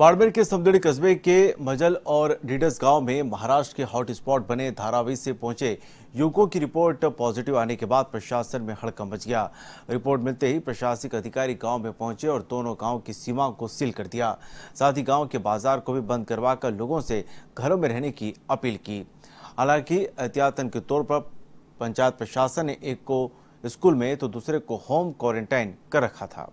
बाड़मेर के समदड़ी कस्बे के मजल और डीडस गांव में महाराष्ट्र के हॉटस्पॉट बने धारावी से पहुंचे युवकों की रिपोर्ट पॉजिटिव आने के बाद प्रशासन में हड़कम मच गया रिपोर्ट मिलते ही प्रशासनिक अधिकारी गांव में पहुंचे और दोनों गांव की सीमा को सील कर दिया साथ ही गांव के बाजार को भी बंद करवाकर लोगों से घरों में रहने की अपील की हालांकि एहतियातन के तौर पर पंचायत प्रशासन ने एक को स्कूल में तो दूसरे को होम क्वारंटाइन कर रखा था